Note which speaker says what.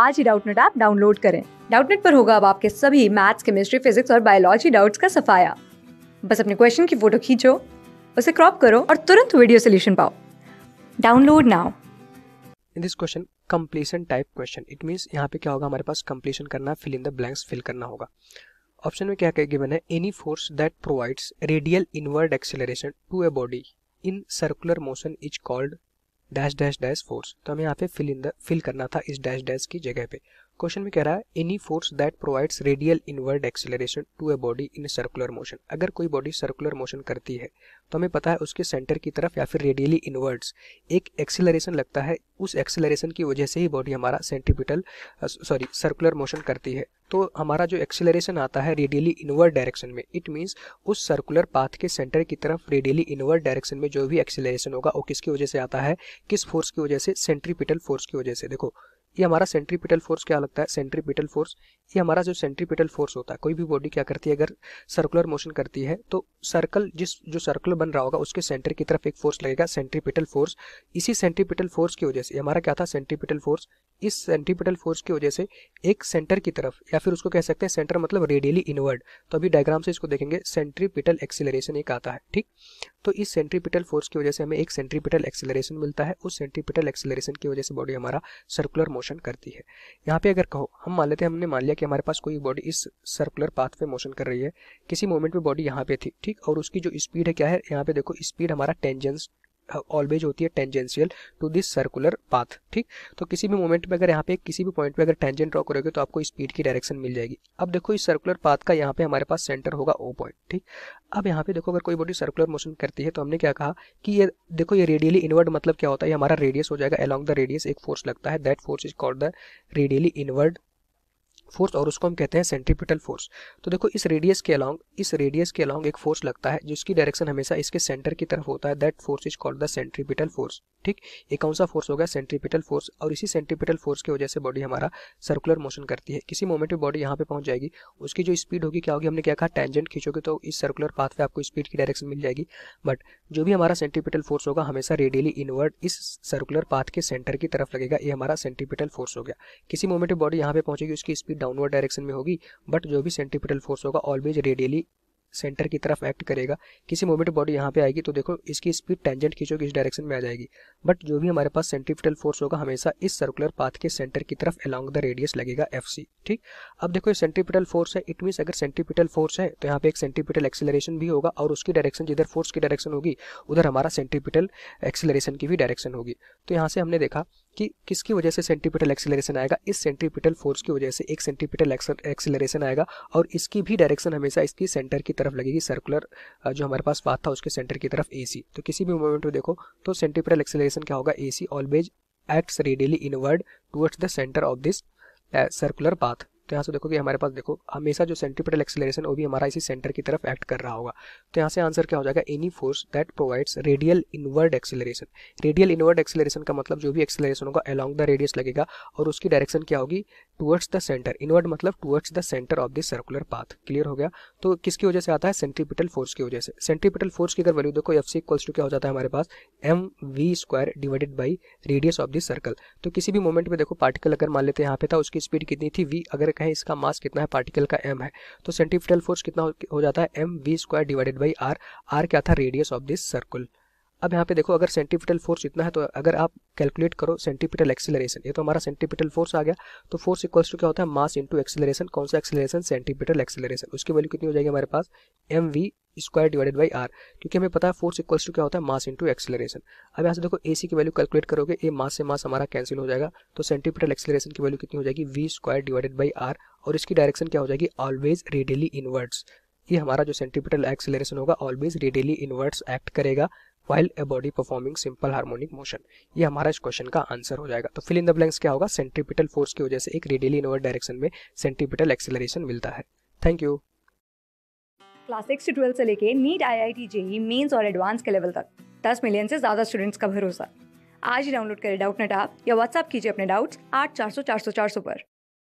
Speaker 1: आज ही Doubtnut app download करें डाउटनेट पर होगा अब आपके सभी मैथ्स केमिस्ट्री फिजिक्स और बायोलॉजी डाउट्स का सफाया बस अपने क्वेश्चन की फोटो खींचो उसे क्रॉप करो और तुरंत वीडियो सोल्यूशन पाओ download now in this question completion type question it means यहाँ पे क्या होगा हमारे पास कंप्लीशन करना fill in the blanks fill करना होगा ऑप्शन में क्या गिवन है any force that provides radial inward acceleration to a body in circular motion is called dash dash dash force तो हमें यहाँ पे फिल इन द फिल करना था इस डैश डैश की जगह पे क्वेश्चन में कह रहा है any force that provides radial inward acceleration to a body in circular motion अगर कोई बॉडी सर्कुलर मोशन करती है तो हमें पता है उसके सेंटर की तरफ या फिर रेडियली इनवर्ड्स एक एक्सेलरेशन लगता है उस एक्सेलरेशन की वजह से ही बॉडी हमारा सेंट्रीपिटल सॉरी सर्कुलर मोशन करती है तो हमारा जो एक्सेलरेशन आता है रेडियली इनवर्ड डायरेक्शन में इट मीन्स उस सर्कुलर पाथ के सेंटर की तरफ रेडियली इनवर्ड डायरेक्शन में जो भी एक्सेलरेशन होगा वो किसकी वजह से आता है किस फोर्स की वजह से सेंट्रीपिटल फोर्स की वजह से देखो ये हमारा सेंट्रीपिटल फोर्स क्या लगता है सेंट्रीपिटल फोर्स ये हमारा जो सेंट्रीपिटल फोर्स होता है कोई भी बॉडी क्या करती है अगर सर्कुलर मोशन करती है तो सर्कल जिस जो सर्कुलर बन रहा होगा उसके सेंटर की तरफ एक फोर्स लगेगा सेंट्रीपिटल फोर्स इसी सेंट्रीपिटल फोर्स की वजह से हमारा क्या था सेंट्रीपिटल फोर्स इस सेंट्रीपिटल फोर्स की वजह से एक सेंटर की तरफ या फिर उसको कह सकते हैं सेंटर मतलब रेडियली इनवर्ड तो अभी डायग्राम से इसको देखेंगे सेंट्रीपिटल एक्सिलरेशन एक आता है ठीक तो इस सेंट्रीपिटल फोर्स की वजह से हमें एक सेंट्रीपिटल एक्सिलरेशन मिलता है उस सेंट्रीपिटल एक्सिलरेशन की वजह से बॉडी हमारा सर्कुलर मोशन करती है यहाँ पे अगर कहो हम मान लेते हैं हमने मान लिया कि हमारे पास कोई बॉडी इस सर्कुलर पाथ पे मोशन कर रही है किसी मोमेंट में बॉडी यहाँ पे थी ठीक और उसकी जो स्पीड है क्या है यहाँ पे देखो स्पीड हमारा टेंजेंस ऑलवेज हाँ, होती है tangential to this circular path ठीक तो किसी भी मोमेंट पे अगर यहाँ पे किसी भी पॉइंट पे अगर टेंजेंट ड्रॉ करोगे तो आपको स्पीड की डायरेक्शन मिल जाएगी अब देखो इस सर्कुलर पाथ का यहाँ पे हमारे पास सेंटर होगा ओ पॉइंट ठीक अब यहाँ पे देखो अगर कोई बॉडी सर्कुलर मोशन करती है तो हमने क्या कहा कि ये देखो ये रेडियली इनवर्ड मतलब क्या होता है हमारा रेडियस हो जाएगा अलॉन्ग द रेडियस एक फोर्स लगता है that force is called the radially inward force और उसको हम कहते हैं सेंट्रीपिटल फोर्स तो देखो इस रेडियस के अलॉन्ग इस रेडियस के अलॉन्ग एक फोर्स लगता है जिसकी डायरेक्शन हमेशा इसके सेंटर की तरफ होता है that force is called the centripetal force ठीक ये कौन सा फोर्स होगा सेंट्रीपिटल फोर्स और इसी सेंट्रीपिटल फोर्स की वजह से बॉडी हमारा सर्कुलर मोशन करती है किसी मोमेंट में बॉडी यहाँ पे पहुंच जाएगी उसकी जो स्पीड होगी क्या होगी हमने क्या कहा टेंजेंट खींचोगे तो इस सर्कुलर पाथ पे आपको स्पीड की डायरेक्शन मिल जाएगी बट जो भी हमारा सेंट्रीपिटल फोर्स होगा हमेशा रेडियली इनवर्ड इस सर्कुलर पाथ के सेंटर की तरफ लगेगा ये हमारा सेंट्रीपिटल फोर्स हो गया किसी मोमेंट में बॉडी यहाँ पे पहुंचेगी उसकी स्पीड डाउनवर्ड डायरेक्शन में होगी बट जो भी सेंट्रीपिटल फोर्स होगा ऑलवेज रेडियली सेंटर की तरफ एक्ट करेगा किसी मोमेंट बॉडी यहाँ पे आएगी तो देखो इसकी स्पीड टेंजेंट खींचो इस डायरेक्शन में आ जाएगी बट जो भी हमारे पास सेंट्रीपिटल फोर्स होगा हमेशा इस सर्कुलर पाथ के सेंटर की तरफ अलॉन्ग द रेडियस लगेगा एफ ठीक अब देखो ये सेंट्रीपिटल फोर्स है इट मीन्स अगर सेंट्रीपिटल फोर्स है तो यहाँ पे एक सेंट्रीपिटल एक्सिलरेशन भी होगा और उसकी डायरेक्शन जिधर फोर्स की डायरेक्शन होगी उधर हमारा सेंट्रीपिटल एक्सिलरेशन की भी डायरेक्शन होगी तो यहाँ से हमने देखा कि किसकी वजह से सेंटीपिटल एक्सिलेशन आएगा इस सेंटीपिटल फोर्स की वजह से एक सेंटीपिटल एक्सिलरेशन आएगा और इसकी भी डायरेक्शन हमेशा इसकी सेंटर की तरफ लगेगी सर्कुलर जो हमारे पास पाथ था उसके सेंटर की तरफ ए तो किसी भी मोमेंट में देखो तो सेंटीपिटल एक्सिलेशन क्या होगा A always acts radially inward towards the centre of this circular path तो यहाँ से देखो कि हमारे पास देखो हमेशा जो सेंट्रीपिटल एक्सेलरेशन वो भी हमारा इसी सेंटर की तरफ एक्ट कर रहा होगा तो यहाँ से आंसर क्या हो जाएगा any force that provides radial inward acceleration radial inward acceleration का मतलब जो भी एक्सेलरेशन होगा अलॉन्ग द रेडियस लगेगा और उसकी डायरेक्शन क्या होगी टूवर्ड्स द सेंटर इनवर्ड मतलब towards the centre of the circular path clear हो गया तो किसकी वजह से आता है सेंट्रीपिटल फोर्स की वजह से सेंट्रीपिटल फोर्स की अगर वैल्यू देखो एफ सी इक्वल्स टू क्या हो जाता है हमारे पास M V square divided by radius of the circle तो किसी भी मोमेंट में देखो पार्टिकल अगर मान लेते हैं यहाँ पे था उसकी स्पीड कितनी थी वी अगर कहें इसका मास कितना है पार्टिकल का एम है तो सेंट्रीपिटल फोर्स कितना हो जाता है M V square divided by R R क्या था रेडियस ऑफ दिस सर्कल अब यहाँ पे देखो अगर सेंटीपिटल फोर्स इतना है तो अगर आप कैलकुलेट करो सेंटीपिटल एक्सेलरेशन ये तो हमारा सेंटीपिटल फोर्स आ गया तो फोर्स इक्वल्स टू क्या होता है मास इनटू एक्सेलरेशन कौन सा एक्सेलरेशन सेंटीपिटल एक्सेलरेशन उसकी वैल्यू कितनी हो जाएगी हमारे पास M V square divided by R क्योंकि हमें पता है फोर्स इक्वल्स टू क्या होता है मास इंटू एक्सेलरेशन अब यहाँ से देखो ए की वैल्यू कैलकुलेट करोगे ए मास से मास हमारा कैंसिल हो जाएगा तो सेंटीपिटल एक्सेलरेशन की वैल्यू कितनी हो जाएगी V square divided by R और इसकी डायरेक्शन क्या हो जाएगी ऑलवेज रेडियली इनवर्ड्स ये हमारा जो सेंटीपिटल एक्सेलरेशन होगा ऑलवेज रेडियली इनवर्ड्स एक्ट करेगा while a body performing simple harmonic motion ये हमारा इस क्वेश्चन का आंसर हो जाएगा तो फिल इन द ब्लैंक्स क्या होगा सेंट्रीपिटल फोर्स की वजह से एक रेडियली इनवर्ड डायरेक्शन में सेंट्रीपिटल एक्सेलरेशन मिलता है थैंक यू क्लास सिक्स से ट्वेल्थ से लेके NEET I I T JEE Mains और एडवांस के लेवल तक दस मिलियन से ज़्यादा स्टूडेंट्स का भरोसा आज ही डाउनलोड करें डाउट नेट आप या व्हाट्सअप कीजिए अपने डाउट्स आठ चार सौ चार सौ चार सौ पर